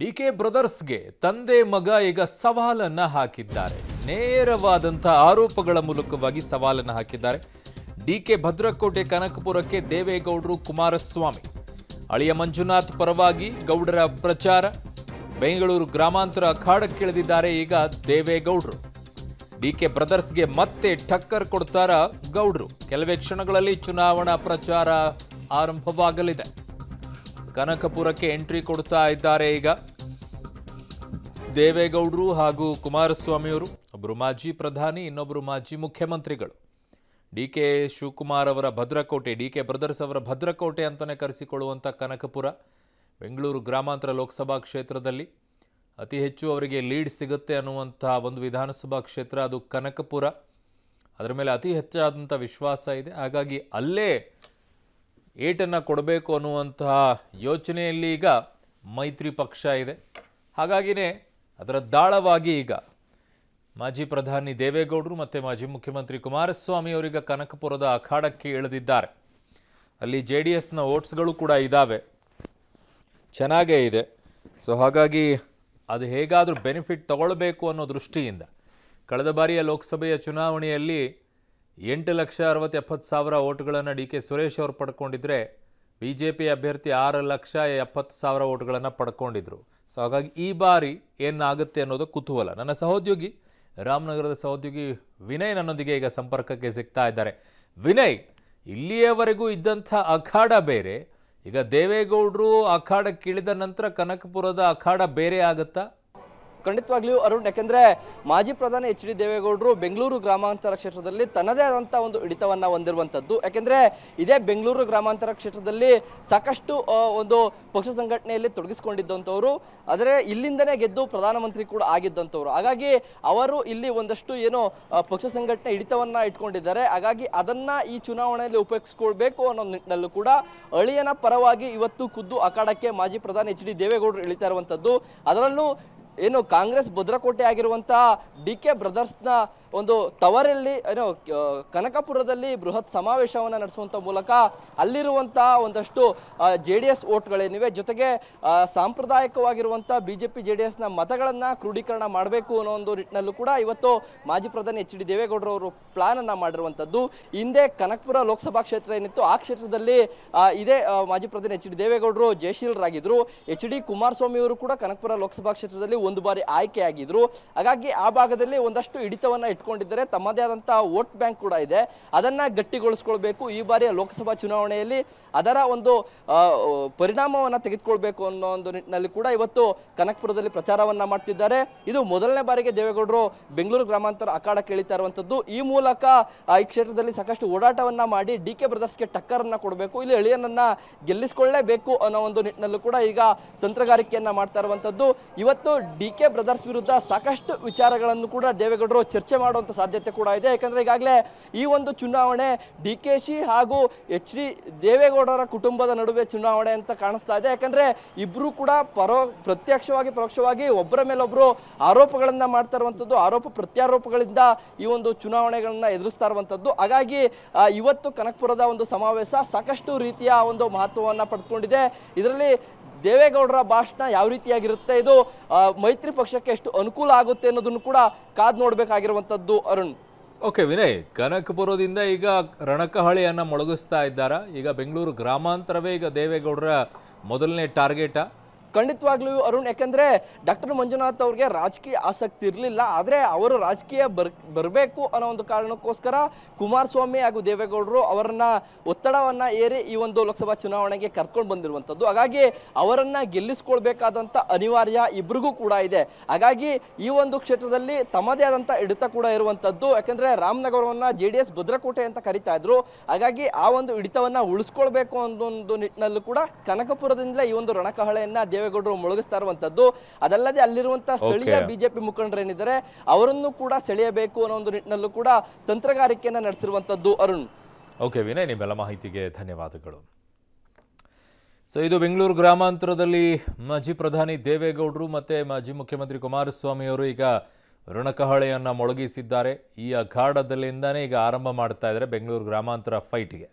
DK ಬ್ರದರ್ಸ್ಗೆ ತಂದೆ ಮಗ ಈಗ ಸವಾಲನ್ನ ಹಾಕಿದ್ದಾರೆ ನೇರವಾದಂಥ ಆರೋಪಗಳ ಮೂಲಕವಾಗಿ ಸವಾಲನ್ನು ಹಾಕಿದ್ದಾರೆ ಡಿಕೆ ಭದ್ರಕೋಟೆ ಕನಕಪುರಕ್ಕೆ ದೇವೇಗೌಡರು ಕುಮಾರಸ್ವಾಮಿ ಅಳಿಯ ಮಂಜುನಾಥ್ ಪರವಾಗಿ ಗೌಡರ ಪ್ರಚಾರ ಬೆಂಗಳೂರು ಗ್ರಾಮಾಂತರ ಅಖಾಡಕ್ಕಿಳಿದಿದ್ದಾರೆ ಈಗ ದೇವೇಗೌಡರು ಡಿಕೆ ಬ್ರದರ್ಸ್ಗೆ ಮತ್ತೆ ಟಕ್ಕರ್ ಕೊಡ್ತಾರ ಗೌಡರು ಕೆಲವೇ ಕ್ಷಣಗಳಲ್ಲಿ ಚುನಾವಣಾ ಪ್ರಚಾರ ಆರಂಭವಾಗಲಿದೆ ಕನಕಪುರಕ್ಕೆ ಎಂಟ್ರಿ ಕೊಡ್ತಾ ಇದ್ದಾರೆ ಈಗ ದೇವೇಗೌಡರು ಹಾಗೂ ಕುಮಾರಸ್ವಾಮಿಯವರು ಒಬ್ಬರು ಮಾಜಿ ಪ್ರಧಾನಿ ಇನ್ನೊಬ್ಬರು ಮಾಜಿ ಮುಖ್ಯಮಂತ್ರಿಗಳು ಡಿ ಕೆ ಶಿವಕುಮಾರ್ ಅವರ ಭದ್ರಕೋಟೆ ಡಿ ಕೆ ಬ್ರದರ್ಸ್ ಅವರ ಭದ್ರಕೋಟೆ ಅಂತಲೇ ಕರೆಸಿಕೊಳ್ಳುವಂಥ ಕನಕಪುರ ಬೆಂಗಳೂರು ಗ್ರಾಮಾಂತರ ಲೋಕಸಭಾ ಕ್ಷೇತ್ರದಲ್ಲಿ ಅತಿ ಹೆಚ್ಚು ಅವರಿಗೆ ಲೀಡ್ ಸಿಗುತ್ತೆ ಅನ್ನುವಂಥ ಒಂದು ವಿಧಾನಸಭಾ ಕ್ಷೇತ್ರ ಅದು ಕನಕಪುರ ಅದರ ಮೇಲೆ ಅತಿ ಹೆಚ್ಚಾದಂಥ ವಿಶ್ವಾಸ ಇದೆ ಹಾಗಾಗಿ ಅಲ್ಲೇ ಏಟನ್ನು ಕೊಡಬೇಕು ಅನ್ನುವಂತಹ ಯೋಚನೆಯಲ್ಲಿ ಈಗ ಮೈತ್ರಿ ಪಕ್ಷ ಇದೆ ಹಾಗಾಗಿನೇ ಅದರ ದಾಳವಾಗಿ ಈಗ ಮಾಜಿ ಪ್ರಧಾನಿ ದೇವೇಗೌಡರು ಮತ್ತು ಮಾಜಿ ಮುಖ್ಯಮಂತ್ರಿ ಕುಮಾರಸ್ವಾಮಿ ಅವರೀಗ ಕನಕಪುರದ ಅಖಾಡಕ್ಕೆ ಇಳಿದಿದ್ದಾರೆ ಅಲ್ಲಿ ಜೆ ಡಿ ಎಸ್ನ ಓಟ್ಸ್ಗಳು ಕೂಡ ಇದ್ದಾವೆ ಚೆನ್ನಾಗೇ ಇದೆ ಸೊ ಹಾಗಾಗಿ ಅದು ಹೇಗಾದರೂ ಬೆನಿಫಿಟ್ ತಗೊಳ್ಬೇಕು ಅನ್ನೋ ದೃಷ್ಟಿಯಿಂದ ಕಳೆದ ಬಾರಿಯ ಲೋಕಸಭೆಯ ಚುನಾವಣೆಯಲ್ಲಿ ಎಂಟು ಲಕ್ಷ ಅರವತ್ತು ಎಪ್ಪತ್ತು ಸಾವಿರ ಓಟ್ಗಳನ್ನು ಡಿ ಕೆ ಸುರೇಶ್ ಅವರು ಪಡ್ಕೊಂಡಿದ್ರೆ ಬಿ ಜೆ ಪಿ ಅಭ್ಯರ್ಥಿ ಆರು ಲಕ್ಷ ಎಪ್ಪತ್ತು ಸಾವಿರ ಓಟ್ಗಳನ್ನು ಪಡ್ಕೊಂಡಿದ್ರು ಸೊ ಹಾಗಾಗಿ ಈ ಬಾರಿ ಏನಾಗುತ್ತೆ ಅನ್ನೋದು ಕುತೂಹಲ ನನ್ನ ಸಹೋದ್ಯೋಗಿ ರಾಮನಗರದ ಸಹೋದ್ಯೋಗಿ ವಿನಯ್ ನನ್ನೊಂದಿಗೆ ಈಗ ಸಂಪರ್ಕಕ್ಕೆ ಸಿಗ್ತಾ ಇದ್ದಾರೆ ವಿನಯ್ ಇಲ್ಲಿಯವರೆಗೂ ಇದ್ದಂಥ ಅಖಾಡ ಬೇರೆ ಈಗ ದೇವೇಗೌಡರು ಅಖಾಡಕ್ಕಿಳಿದ ನಂತರ ಕನಕಪುರದ ಅಖಾಡ ಬೇರೆ ಆಗುತ್ತಾ ಖಂಡಿತವಾಗ್ಲೂ ಅರುಣ್ ಯಾಕೆಂದ್ರೆ ಮಾಜಿ ಪ್ರಧಾನಿ ಎಚ್ ಡಿ ದೇವೇಗೌಡರು ಬೆಂಗಳೂರು ಗ್ರಾಮಾಂತರ ಕ್ಷೇತ್ರದಲ್ಲಿ ತನ್ನದೇ ಆದಂಥ ಒಂದು ಹಿಡಿತವನ್ನ ಹೊಂದಿರುವಂಥದ್ದು ಯಾಕೆಂದ್ರೆ ಇದೇ ಬೆಂಗಳೂರು ಗ್ರಾಮಾಂತರ ಕ್ಷೇತ್ರದಲ್ಲಿ ಸಾಕಷ್ಟು ಒಂದು ಪಕ್ಷ ಸಂಘಟನೆಯಲ್ಲಿ ತೊಡಗಿಸಿಕೊಂಡಿದ್ದಂಥವ್ರು ಆದರೆ ಇಲ್ಲಿಂದನೇ ಗೆದ್ದು ಪ್ರಧಾನಮಂತ್ರಿ ಕೂಡ ಆಗಿದ್ದಂಥವ್ರು ಹಾಗಾಗಿ ಅವರು ಇಲ್ಲಿ ಒಂದಷ್ಟು ಏನೋ ಪಕ್ಷ ಸಂಘಟನೆ ಹಿಡಿತವನ್ನ ಇಟ್ಕೊಂಡಿದ್ದಾರೆ ಹಾಗಾಗಿ ಅದನ್ನ ಈ ಚುನಾವಣೆಯಲ್ಲಿ ಉಪಯೋಗಿಸ್ಕೊಳ್ಬೇಕು ಅನ್ನೋ ನಿಟ್ಟಿನಲ್ಲೂ ಕೂಡ ಅಳಿಯನ ಪರವಾಗಿ ಇವತ್ತು ಖುದ್ದು ಅಖಾಡಕ್ಕೆ ಮಾಜಿ ಪ್ರಧಾನಿ ಎಚ್ ಡಿ ದೇವೇಗೌಡರು ಇಳಿತಾ ಇರುವಂಥದ್ದು ಅದರಲ್ಲೂ ಏನು ಕಾಂಗ್ರೆಸ್ ಭದ್ರಕೋಟೆ ಆಗಿರುವಂತಹ ಡಿ ಕೆ ಬ್ರದರ್ಸ್ನ ಒಂದು ತವರಲ್ಲಿ ಏನು ಕನಕಪುರದಲ್ಲಿ ಬೃಹತ್ ಸಮಾವೇಶವನ್ನು ನಡೆಸುವಂತ ಮೂಲಕ ಅಲ್ಲಿರುವಂತಹ ಒಂದಷ್ಟು ಜೆ ಡಿ ಎಸ್ ಓಟ್ಗಳೇನಿವೆ ಜೊತೆಗೆ ಸಾಂಪ್ರದಾಯಿಕವಾಗಿರುವಂಥ B J P J D ಎಸ್ನ ಮತಗಳನ್ನು ಕ್ರೋಢೀಕರಣ ಮಾಡಬೇಕು ಅನ್ನೋ ಒಂದು ನಿಟ್ಟಿನಲ್ಲೂ ಕೂಡ ಇವತ್ತು ಮಾಜಿ ಪ್ರಧಾನಿ ಎಚ್ ಡಿ ದೇವೇಗೌಡರು ಅವರು ಪ್ಲಾನ್ ಅನ್ನ ಮಾಡಿರುವಂಥದ್ದು ಹಿಂದೆ ಕನಕಪುರ ಲೋಕಸಭಾ ಕ್ಷೇತ್ರ ಏನಿತ್ತು ಆ ಕ್ಷೇತ್ರದಲ್ಲಿ ಇದೇ ಮಾಜಿ ಪ್ರಧಾನಿ ಎಚ್ ಡಿ ದೇವೇಗೌಡರು ಜಯಶೀಲರಾಗಿದ್ದರು ಎಚ್ ಡಿ ಕುಮಾರಸ್ವಾಮಿ ಅವರು ಕೂಡ ಕನಕಪುರ ಲೋಕಸಭಾ ಕ್ಷೇತ್ರದಲ್ಲಿ ಒಂದು ಬಾರಿ ಆಯ್ಕೆಯಾಗಿದ್ರು ಹಾಗಾಗಿ ಆ ಭಾಗದಲ್ಲಿ ಒಂದಷ್ಟು ಹಿಡಿತವನ್ನ ಇಟ್ಕೊಂಡಿದ್ದಾರೆ ತಮ್ಮದೇ ಆದಂತಹ ವೋಟ್ ಬ್ಯಾಂಕ್ ಕೂಡ ಇದೆ ಅದನ್ನ ಗಟ್ಟಿಗೊಳಿಸ್ಕೊಳ್ಬೇಕು ಈ ಬಾರಿಯ ಲೋಕಸಭಾ ಚುನಾವಣೆಯಲ್ಲಿ ಅದರ ಒಂದು ಪರಿಣಾಮವನ್ನ ತೆಗೆದುಕೊಳ್ಬೇಕು ಅನ್ನೋ ಒಂದು ನಿಟ್ಟಿನಲ್ಲಿ ಕೂಡ ಇವತ್ತು ಕನಕಪುರದಲ್ಲಿ ಪ್ರಚಾರವನ್ನ ಮಾಡ್ತಿದ್ದಾರೆ ಇದು ಮೊದಲನೇ ಬಾರಿಗೆ ದೇವೇಗೌಡರು ಬೆಂಗಳೂರು ಗ್ರಾಮಾಂತರ ಅಖಾಡ ಕೇಳಿತಾ ಇರುವಂತದ್ದು ಈ ಮೂಲಕ ಈ ಕ್ಷೇತ್ರದಲ್ಲಿ ಸಾಕಷ್ಟು ಓಡಾಟವನ್ನ ಮಾಡಿ ಡಿ ಕೆ ಬ್ರದರ್ಸ್ಗೆ ಟಕ್ಕರನ್ನು ಕೊಡಬೇಕು ಇಲ್ಲಿ ಎಳೆಯನನ್ನ ಗೆಲ್ಲಿಸ್ಕೊಳ್ಳಲೇಬೇಕು ಅನ್ನೋ ಒಂದು ನಿಟ್ಟಿನಲ್ಲೂ ಕೂಡ ಈಗ ತಂತ್ರಗಾರಿಕೆಯನ್ನ ಮಾಡ್ತಾ ಇರುವಂತದ್ದು ಇವತ್ತು ಡಿ ಕೆ ಬ್ರದರ್ಸ್ ವಿರುದ್ಧ ಸಾಕಷ್ಟು ವಿಚಾರಗಳನ್ನು ಕೂಡ ದೇವೇಗೌಡರು ಚರ್ಚೆ ಮಾಡುವಂಥ ಸಾಧ್ಯತೆ ಕೂಡ ಇದೆ ಯಾಕಂದರೆ ಈಗಾಗಲೇ ಈ ಒಂದು ಚುನಾವಣೆ ಡಿ ಕೆ ಶಿ ಹಾಗೂ ಎಚ್ ಡಿ ದೇವೇಗೌಡರ ಕುಟುಂಬದ ನಡುವೆ ಚುನಾವಣೆ ಅಂತ ಕಾಣಿಸ್ತಾ ಇದೆ ಯಾಕಂದರೆ ಇಬ್ಬರೂ ಕೂಡ ಪರೋ ಪ್ರತ್ಯಕ್ಷವಾಗಿ ಪರೋಕ್ಷವಾಗಿ ಒಬ್ಬರ ಮೇಲೊಬ್ಬರು ಆರೋಪಗಳನ್ನು ಮಾಡ್ತಾ ಇರುವಂಥದ್ದು ಆರೋಪ ಪ್ರತ್ಯಾರೋಪಗಳಿಂದ ಈ ಒಂದು ಚುನಾವಣೆಗಳನ್ನು ಎದುರಿಸ್ತಾ ಇರುವಂಥದ್ದು ಹಾಗಾಗಿ ಇವತ್ತು ಕನಕಪುರದ ಒಂದು ಸಮಾವೇಶ ಸಾಕಷ್ಟು ರೀತಿಯ ಒಂದು ಮಹತ್ವವನ್ನು ಪಡೆದುಕೊಂಡಿದೆ ಇದರಲ್ಲಿ ದೇವೇಗೌಡರ ಭಾಷಣ ಯಾವ ರೀತಿಯಾಗಿರುತ್ತೆ ಇದು ಮೈತ್ರಿ ಪಕ್ಷಕ್ಕೆ ಎಷ್ಟು ಅನುಕೂಲ ಆಗುತ್ತೆ ಅನ್ನೋದನ್ನು ಕೂಡ ಕಾದ್ ನೋಡಬೇಕಾಗಿರುವಂಥದ್ದು ಅರುಣ್ ಓಕೆ ವಿನಯ್ ಕನಕಪುರದಿಂದ ಈಗ ರಣಕಹಳಿಯನ್ನು ಮೊಳಗಿಸ್ತಾ ಇದ್ದಾರೆ ಈಗ ಬೆಂಗಳೂರು ಗ್ರಾಮಾಂತರವೇ ಈಗ ದೇವೇಗೌಡರ ಮೊದಲನೇ ಟಾರ್ಗೆಟ ಖಂಡಿತವಾಗ್ಲೂ ಅರುಣ್ ಯಾಕಂದ್ರೆ ಡಾಕ್ಟರ್ ಮಂಜುನಾಥ್ ಅವ್ರಿಗೆ ರಾಜಕೀಯ ಆಸಕ್ತಿ ಇರಲಿಲ್ಲ ಆದರೆ ಅವರು ರಾಜಕೀಯ ಬರ್ ಬರಬೇಕು ಅನ್ನೋ ಒಂದು ಕಾರಣಕ್ಕೋಸ್ಕರ ಕುಮಾರಸ್ವಾಮಿ ಹಾಗೂ ದೇವೇಗೌಡರು ಅವರನ್ನ ಒತ್ತಡವನ್ನ ಏರಿ ಈ ಒಂದು ಲೋಕಸಭಾ ಚುನಾವಣೆಗೆ ಕರ್ಕೊಂಡು ಬಂದಿರುವಂಥದ್ದು ಹಾಗಾಗಿ ಅವರನ್ನ ಗೆಲ್ಲಿಸ್ಕೊಳ್ಬೇಕಾದಂಥ ಅನಿವಾರ್ಯ ಇಬ್ರಿಗೂ ಕೂಡ ಇದೆ ಹಾಗಾಗಿ ಈ ಒಂದು ಕ್ಷೇತ್ರದಲ್ಲಿ ತಮ್ಮದೇ ಆದಂತ ಹಿಡಿತ ಕೂಡ ಇರುವಂಥದ್ದು ಯಾಕಂದ್ರೆ ರಾಮನಗರವನ್ನ ಜೆ ಡಿ ಎಸ್ ಭದ್ರಕೋಟೆ ಅಂತ ಕರಿತಾ ಇದ್ರು ಹಾಗಾಗಿ ಆ ಒಂದು ಹಿಡಿತವನ್ನ ಉಳಿಸ್ಕೊಳ್ಬೇಕು ಅನ್ನೋ ಒಂದು ನಿಟ್ಟಿನಲ್ಲೂ ಕೂಡ ಕನಕಪುರದಿಂದಲೇ ಈ ಒಂದು ರಣಕಹಳೆಯನ್ನ ದೇವೇಗೌಡರು ಮುಳುಗಿಸ್ತಾ ಇರುವಂತದ್ದು ಅದಲ್ಲದೆ ಅಲ್ಲಿರುವಂತಹ ಸ್ಥಳೀಯ ಬಿಜೆಪಿ ಮುಖಂಡರೇನಿದ್ದಾರೆ ಅವರನ್ನು ಕೂಡ ಸೆಳೆಯಬೇಕು ಅನ್ನೋ ಒಂದು ನಿಟ್ಟಿನಲ್ಲೂ ಕೂಡ ತಂತ್ರಗಾರಿಕೆಯನ್ನ ನಡೆಸಿರುವಂತದ್ದು ಅರುಣ್ ಓಕೆ ವಿನಯ್ ನಿಮ್ಮೆಲ್ಲ ಮಾಹಿತಿಗೆ ಧನ್ಯವಾದಗಳು ಸೊ ಇದು ಬೆಂಗಳೂರು ಗ್ರಾಮಾಂತರದಲ್ಲಿ ಮಾಜಿ ಪ್ರಧಾನಿ ದೇವೇಗೌಡರು ಮತ್ತೆ ಮಾಜಿ ಮುಖ್ಯಮಂತ್ರಿ ಅವರು ಈಗ ಋಣಕಹಳೆಯನ್ನು ಮೊಳಗಿಸಿದ್ದಾರೆ ಈ ಅಖಾಡದಲ್ಲಿಂದನೇ ಈಗ ಆರಂಭ ಮಾಡ್ತಾ ಇದ್ದಾರೆ ಬೆಂಗಳೂರು ಗ್ರಾಮಾಂತರ ಫೈಟ್ಗೆ